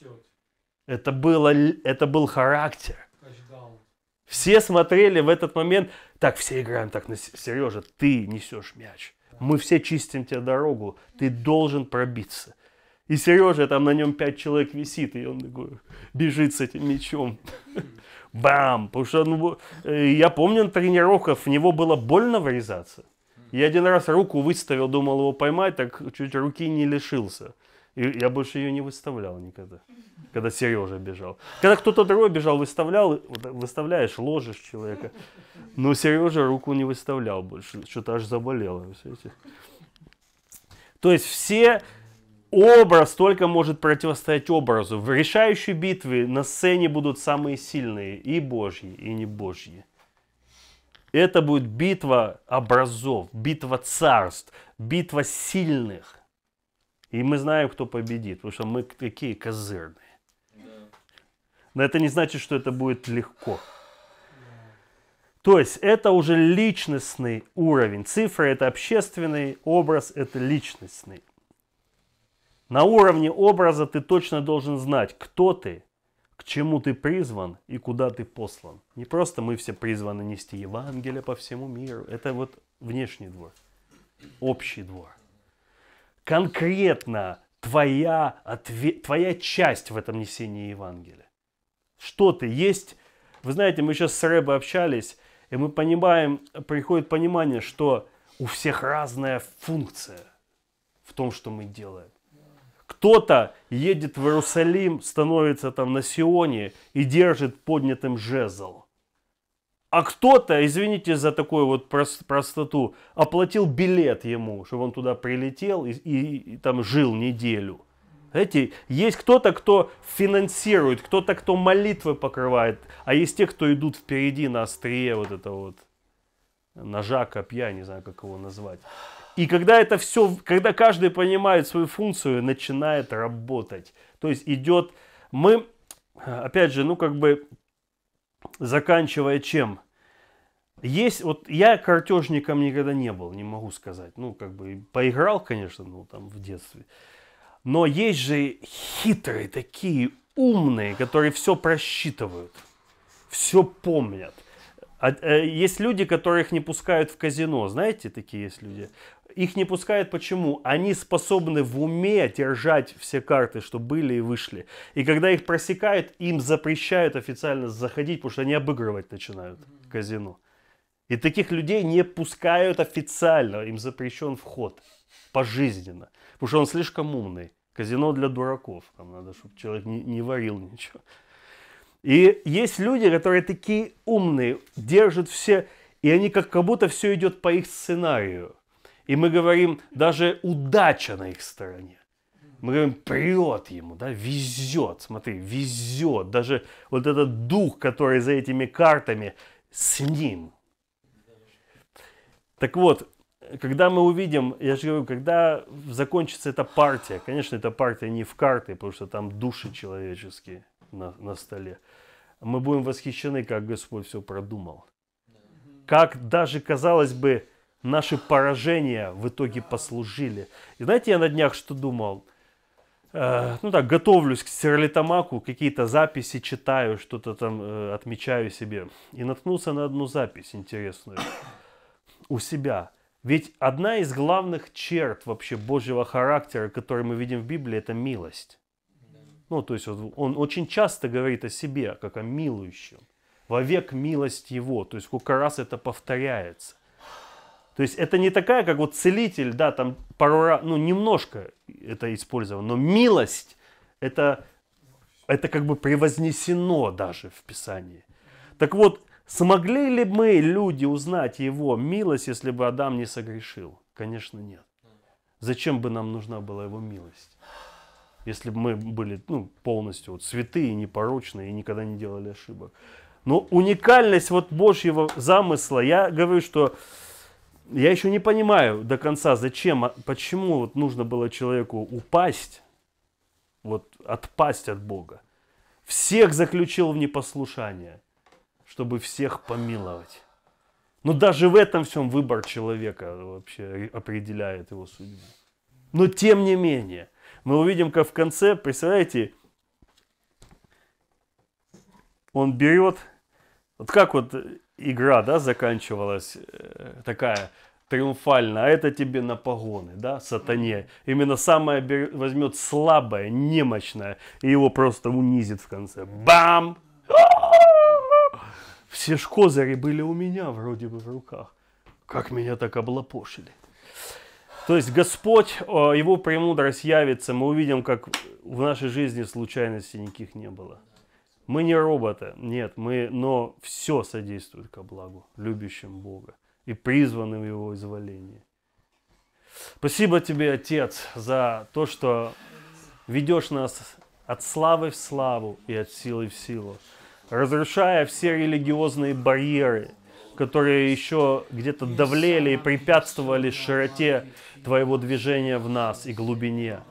Это, было, это был характер. Все смотрели в этот момент. Так, все играем так Сережа. Ты несешь мяч. Мы все чистим тебе дорогу. Ты должен пробиться. И Сережа, там на нем пять человек висит, и он такой бежит с этим мечом. Бам! Потому что ну, э, я помню на тренировках, в него было больно врезаться. Я один раз руку выставил, думал его поймать, так чуть руки не лишился. И я больше ее не выставлял никогда, когда Сережа бежал. Когда кто-то другой бежал, выставлял, выставляешь, ложишь человека. Но Сережа руку не выставлял больше, что-то аж заболело. То есть все Образ только может противостоять образу. В решающей битве на сцене будут самые сильные, и божьи, и не божьи. Это будет битва образов, битва царств, битва сильных. И мы знаем, кто победит, потому что мы такие козырные. Но это не значит, что это будет легко. То есть это уже личностный уровень. Цифры – это общественный, образ – это личностный. На уровне образа ты точно должен знать, кто ты, к чему ты призван и куда ты послан. Не просто мы все призваны нести Евангелие по всему миру. Это вот внешний двор, общий двор. Конкретно твоя, ответ, твоя часть в этом несении Евангелия. Что ты есть? Вы знаете, мы сейчас с Рэбой общались, и мы понимаем, приходит понимание, что у всех разная функция в том, что мы делаем кто-то едет в Иерусалим, становится там на Сионе и держит поднятым жезл. А кто-то, извините за такую вот простоту, оплатил билет ему, чтобы он туда прилетел и, и, и там жил неделю. Знаете, есть кто-то, кто финансирует, кто-то, кто молитвы покрывает, а есть те, кто идут впереди на острие вот это вот ножа, копья, не знаю, как его назвать. И когда это все, когда каждый понимает свою функцию, начинает работать. То есть идет, мы, опять же, ну как бы заканчивая чем? Есть, вот я картежником никогда не был, не могу сказать. Ну, как бы поиграл, конечно, ну там в детстве. Но есть же хитрые такие умные, которые все просчитывают, все помнят. А, а, есть люди, которых не пускают в казино, знаете, такие есть люди. Их не пускают почему? Они способны в уме держать все карты, что были и вышли. И когда их просекают, им запрещают официально заходить, потому что они обыгрывать начинают казино. И таких людей не пускают официально, им запрещен вход пожизненно, потому что он слишком умный. Казино для дураков, там надо, чтобы человек не, не варил ничего. И есть люди, которые такие умные, держат все, и они как, как будто все идет по их сценарию. И мы говорим, даже удача на их стороне. Мы говорим, прет ему, да, везет, смотри, везет. Даже вот этот дух, который за этими картами, с ним. Так вот, когда мы увидим, я же говорю, когда закончится эта партия, конечно, эта партия не в карты, потому что там души человеческие на, на столе, мы будем восхищены, как Господь все продумал. Как даже, казалось бы, наши поражения в итоге послужили. И знаете, я на днях что думал? Э, ну так, готовлюсь к стерлитамаку, какие-то записи читаю, что-то там э, отмечаю себе. И наткнулся на одну запись интересную у себя. Ведь одна из главных черт вообще Божьего характера, который мы видим в Библии, это милость. Ну, то есть он, он очень часто говорит о себе, как о милующем. Вовек милость его. То есть сколько раз это повторяется. То есть это не такая, как вот целитель, да, там пару раз, ну немножко это использовано, но милость это, это как бы превознесено даже в Писании. Так вот, смогли ли мы, люди, узнать его милость, если бы Адам не согрешил? Конечно, нет. Зачем бы нам нужна была его милость? Если бы мы были ну, полностью вот, святые, непорочные и никогда не делали ошибок. Но уникальность вот Божьего замысла, я говорю, что я еще не понимаю до конца, зачем, а почему вот нужно было человеку упасть, вот отпасть от Бога. Всех заключил в непослушание, чтобы всех помиловать. Но ну, даже в этом всем выбор человека вообще определяет его судьбу. Но тем не менее, мы увидим, как в конце, представляете, он берет, вот как вот э, игра, да, заканчивалась э, такая триумфально, а это тебе на погоны, да, сатане. Именно самое возьмет слабое, немощное, и его просто унизит в конце. Бам! Все ж были у меня вроде бы в руках. Как меня так облапошили. То есть Господь, э, его премудрость явится, мы увидим, как в нашей жизни случайностей никаких не было. Мы не роботы, нет, мы, но все содействует ко благу, любящим Бога и призванным Его изволении. Спасибо тебе, Отец, за то, что ведешь нас от славы в славу и от силы в силу, разрушая все религиозные барьеры, которые еще где-то давлели и препятствовали широте Твоего движения в нас и глубине.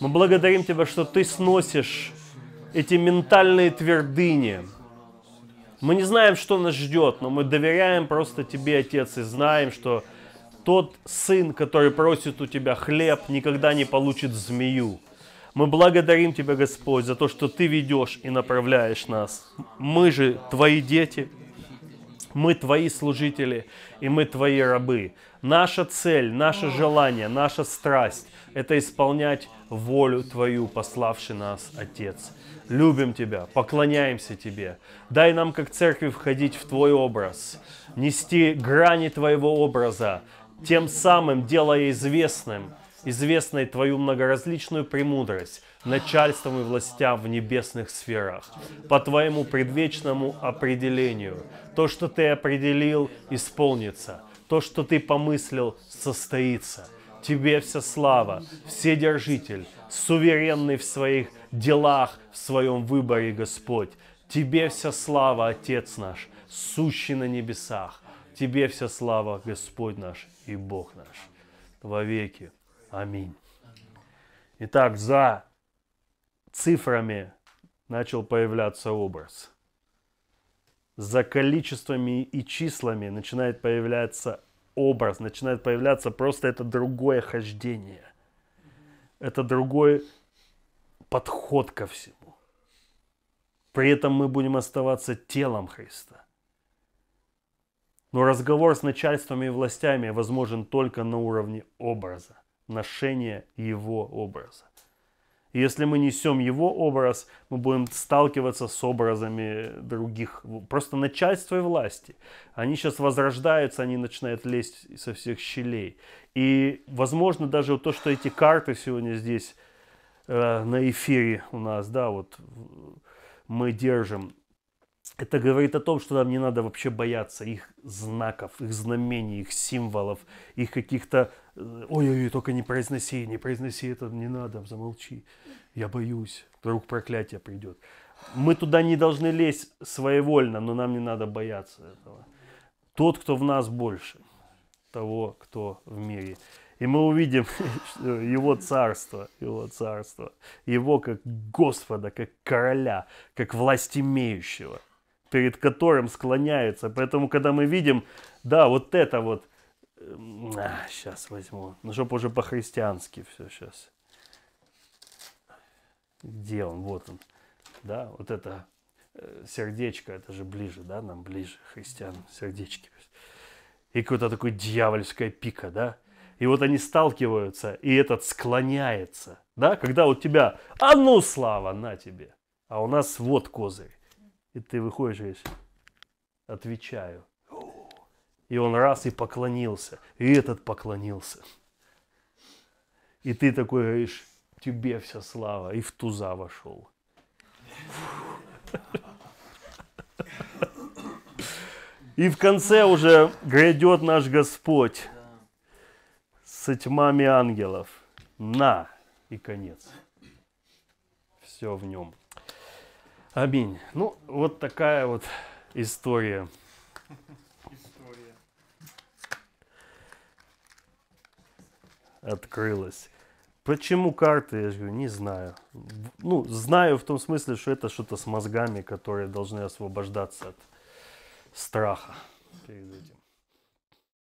Мы благодарим Тебя, что Ты сносишь эти ментальные твердыни. Мы не знаем, что нас ждет, но мы доверяем просто тебе, Отец, и знаем, что тот сын, который просит у тебя хлеб, никогда не получит змею. Мы благодарим Тебя, Господь, за то, что Ты ведешь и направляешь нас. Мы же Твои дети, мы твои служители и мы твои рабы. Наша цель, наше желание, наша страсть – это исполнять волю твою, пославший нас Отец. Любим Тебя, поклоняемся Тебе. Дай нам, как церкви, входить в Твой образ, нести грани Твоего образа, тем самым делая известным, известной Твою многоразличную премудрость, начальством и властям в небесных сферах, по Твоему предвечному определению. То, что Ты определил, исполнится. То, что Ты помыслил, состоится. Тебе вся слава, Вседержитель, суверенный в своих делах, в своем выборе, Господь. Тебе вся слава, Отец наш, сущий на небесах. Тебе вся слава, Господь наш и Бог наш. Во веки. Аминь. Итак, за цифрами начал появляться образ. За количествами и числами начинает появляться образ, начинает появляться просто это другое хождение. Это другой подход ко всему. При этом мы будем оставаться телом Христа. Но разговор с начальствами и властями возможен только на уровне образа, ношения его образа. Если мы несем его образ, мы будем сталкиваться с образами других, просто начальства и власти. Они сейчас возрождаются, они начинают лезть со всех щелей. И, возможно, даже то, что эти карты сегодня здесь э, на эфире у нас, да, вот мы держим, это говорит о том, что нам не надо вообще бояться их знаков, их знамений, их символов, их каких-то э, «Ой-ой-ой, только не произноси, не произноси это, не надо, замолчи, я боюсь, вдруг проклятие придет». Мы туда не должны лезть своевольно, но нам не надо бояться этого. Тот, кто в нас больше, того, кто в мире. И мы увидим его царство, его царство, его как Господа, как короля, как власть имеющего перед которым склоняются. Поэтому, когда мы видим, да, вот это вот, эм, а, сейчас возьму, ну, чтобы уже по-христиански все сейчас. Где он? Вот он. Да, вот это э, сердечко, это же ближе, да, нам ближе, христиан сердечки. И какая то такое дьявольская пика, да? И вот они сталкиваются, и этот склоняется, да? Когда у тебя, а ну, слава, на тебе. А у нас вот козырь. И ты выходишь и говоришь, отвечаю. И он раз и поклонился, и этот поклонился. И ты такой говоришь, тебе вся слава, и в туза вошел. И в конце уже грядет наш Господь с тьмами ангелов. На! И конец. Все в нем. Аминь. Ну, вот такая вот история. История. Открылась. Почему карты? Я же говорю, не знаю. Ну, знаю в том смысле, что это что-то с мозгами, которые должны освобождаться от страха перед этим.